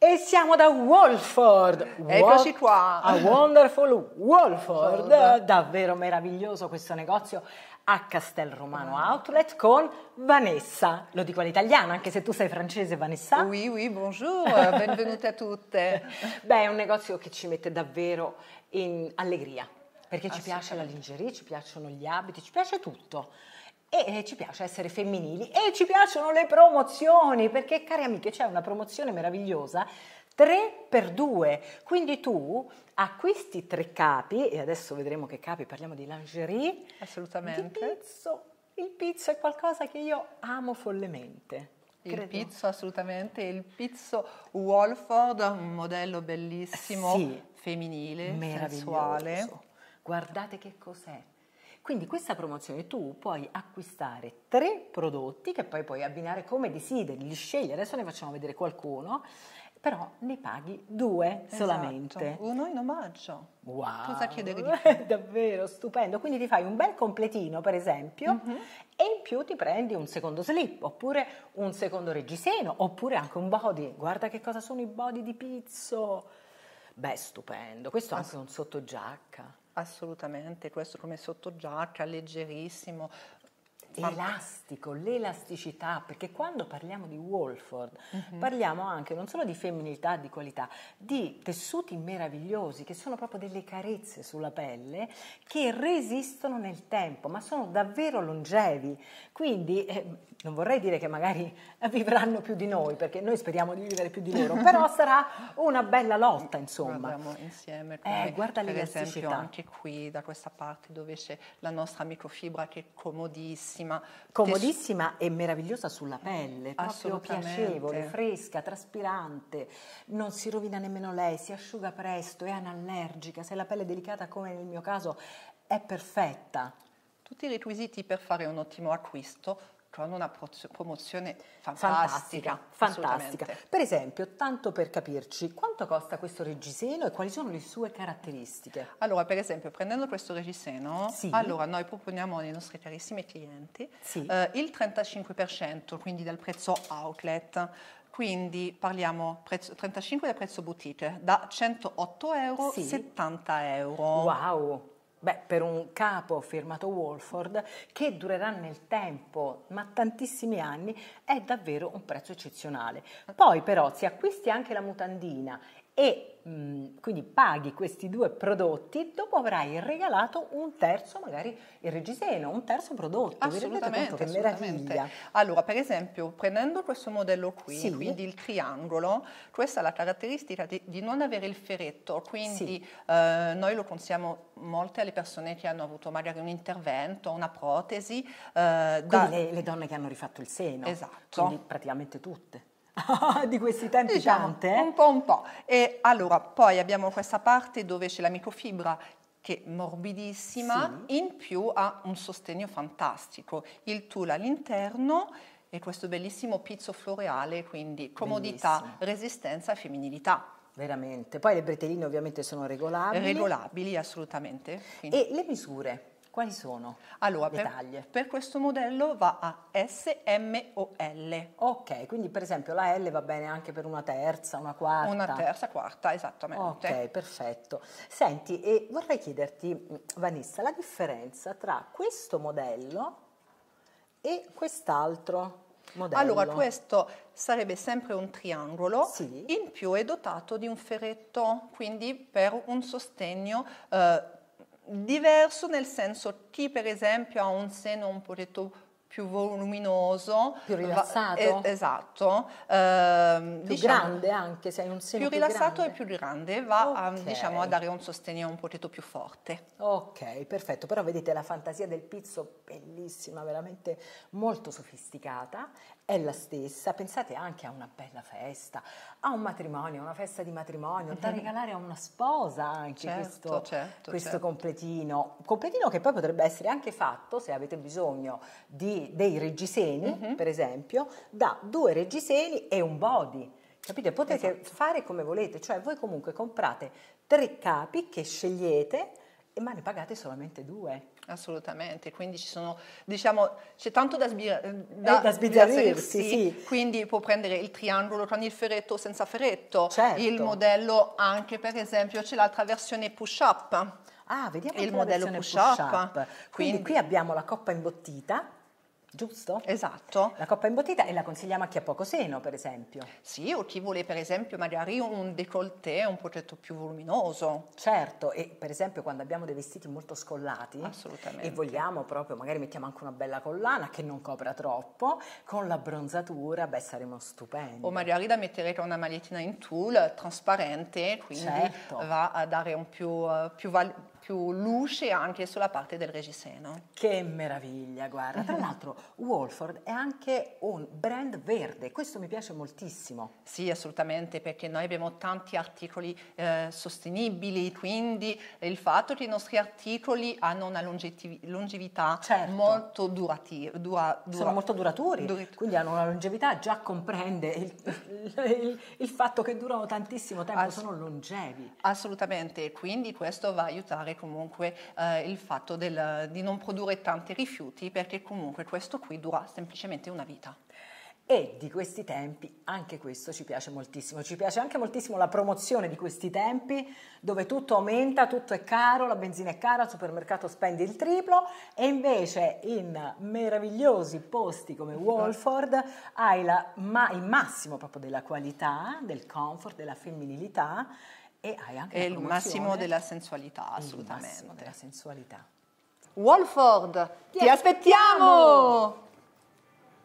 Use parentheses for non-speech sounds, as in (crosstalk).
E siamo da Wolford! Eccoci qua! A Wonderful Wolford! Davvero meraviglioso questo negozio a Castel Romano Outlet con Vanessa. Lo dico all'italiano, anche se tu sei francese, Vanessa. Oui, oui, bonjour, (laughs) benvenute a tutte. Beh, è un negozio che ci mette davvero in allegria, perché ah, ci piace la lingerie, ci piacciono gli abiti, ci piace tutto e eh, ci piace essere femminili e ci piacciono le promozioni perché cari amiche c'è una promozione meravigliosa 3 per 2 quindi tu acquisti tre capi e adesso vedremo che capi parliamo di lingerie assolutamente di pizzo. il pizzo è qualcosa che io amo follemente il Credo. pizzo assolutamente il pizzo Walford un modello bellissimo sì, femminile sensuale guardate che cos'è quindi questa promozione tu puoi acquistare tre prodotti che poi puoi abbinare come desideri, li scegli, adesso ne facciamo vedere qualcuno, però ne paghi due esatto. solamente. Uno in omaggio. Wow. Cosa chiedere di (laughs) più? Davvero stupendo. Quindi ti fai un bel completino, per esempio, mm -hmm. e in più ti prendi un secondo slip, oppure un secondo reggiseno, oppure anche un body. Guarda che cosa sono i body di pizzo. Beh, stupendo. Questo è anche un sottogiacca. Assolutamente, questo come sottogiacca, leggerissimo, Elastico, l'elasticità, perché quando parliamo di Wolford uh-huh. Mhm. parliamo anche non solo di femminilità, di qualità, di tessuti meravigliosi che sono proprio delle carezze sulla pelle che resistono nel tempo, ma sono davvero longevi. Quindi eh, non vorrei dire che magari (laughs) vivranno più di noi, perché noi speriamo di vivere più di loro, (laughs) però sarà una bella lotta, insomma. Guardiamo insieme. Poi, eh, guarda per l'esempio anche qui da questa parte dove c'è la nostra microfibra che è comodissima comodissima. Comodissima Tes- e meravigliosa sulla pelle, proprio piacevole, fresca, traspirante, non si rovina nemmeno lei, si asciuga presto, è anallergica, se la pelle è delicata come nel mio caso è perfetta. Tutti i requisiti per fare un ottimo acquisto con una promozione fantastica. Fantastica, fantastica. Per esempio, tanto per capirci, quanto costa questo reggiseno e quali sono le sue caratteristiche? Allora, per esempio, prendendo questo reggiseno, sì. allora noi proponiamo ai nostri carissimi clienti sì. eh, il 35%, quindi del prezzo outlet, quindi parliamo prezzo, 35 del prezzo boutique, da 108 euro sì. 70 euro. Wow! Beh, per un capo firmato Walford, che durerà nel tempo, ma tantissimi anni, è davvero un prezzo eccezionale. Poi però, se acquisti anche la mutandina e quindi paghi questi due prodotti, dopo avrai regalato un terzo, magari il reggiseno, un terzo prodotto. Assolutamente, Vi assolutamente. Allora, per esempio, prendendo questo modello qui, sì. quindi il triangolo, questa è la caratteristica di, di non avere il ferretto, quindi sì. eh, noi lo consigliamo molte alle persone che hanno avuto magari un intervento, una protesi. Eh, da... le, le donne che hanno rifatto il seno. Esatto. Quindi praticamente tutte. (laughs) di questi tempi diciamo, tante. Eh? Un po', un po'. E allora, poi abbiamo questa parte dove c'è la microfibra che è morbidissima, sì. in più ha un sostegno fantastico. Il tulle all'interno e questo bellissimo pizzo floreale, quindi comodità, Bellissimo. resistenza e femminilità. Veramente. Poi le bretelline ovviamente sono regolabili. Regolabili, assolutamente. Quindi. E le misure? Quali sono allora, le taglie? Per, questo modello va a S, M o L. Ok, quindi per esempio la L va bene anche per una terza, una quarta. Una terza, quarta, esattamente. Ok, perfetto. Senti, e vorrei chiederti, Vanessa, la differenza tra questo modello e quest'altro? Modello. Allora, questo sarebbe sempre un triangolo, sì. in più è dotato di un ferretto, quindi per un sostegno eh, diverso nel senso chi per esempio ha un seno un pochetto più voluminoso, più rilassato. Eh, esatto. Eh, più diciamo, grande anche, se hai un seno più rilassato più e più grande, va okay. a, diciamo, a, dare un sostegno un pochino più forte. Ok, perfetto, però vedete la fantasia del pizzo bellissima, veramente molto sofisticata, è la stessa, pensate anche a una bella festa, a un matrimonio, una festa di matrimonio, da mhm. regalare a una sposa anche certo, questo, certo, questo certo. completino, completino che poi potrebbe essere anche fatto se avete bisogno di dei reggiseni, uh mhm. -huh. per esempio, da due reggiseni e un body. Capite? Potete esatto. fare come volete, cioè voi comunque comprate tre capi che scegliete, ma ne pagate solamente due. Assolutamente, quindi ci sono, diciamo, c'è tanto da, sbia- eh, da, eh, da sbizzarrirsi, sì. quindi può prendere il triangolo con il ferretto o senza ferretto, certo. il modello anche per esempio c'è l'altra versione push-up. Ah, vediamo il modello push-up. Push quindi, quindi qui abbiamo la coppa imbottita, Giusto? Esatto. La coppa imbottita e la consigliamo a chi ha poco seno, per esempio. Sì, o chi vuole, per esempio, magari un décolleté, un progetto più voluminoso. Certo, e per esempio quando abbiamo dei vestiti molto scollati e vogliamo proprio, magari mettiamo anche una bella collana che non copra troppo, con la bronzatura, beh, saremo stupendi. O magari da mettere con una magliettina in tulle trasparente, quindi certo. va a dare un più, eh, più valore più luce anche sulla parte del reggiseno. Che meraviglia, guarda. Tra (laughs) l'altro Walford è anche un brand verde, questo mi piace moltissimo. Sì, assolutamente, perché noi abbiamo tanti articoli eh, sostenibili, quindi il fatto che i nostri articoli hanno una longevità certo. molto durati, dura, dura, Sono molto duraturi, duraturi, quindi hanno una longevità, già comprende il, il, il fatto che durano tantissimo tempo, Ass sono longevi. Assolutamente, quindi questo va a aiutare comunque eh, il fatto del, di non produrre tanti rifiuti perché comunque questo qui dura semplicemente una vita. E di questi tempi, anche questo ci piace moltissimo, ci piace anche moltissimo la promozione di questi tempi dove tutto aumenta, tutto è caro, la benzina è cara, al supermercato spendi il triplo e invece in meravigliosi posti come mm-hmm. Walford hai la, ma, il massimo proprio della qualità, del comfort, della femminilità e hai anche il massimo della sensualità, assolutamente. Il massimo della sensualità. Walford, ti, ti aspettiamo! aspettiamo!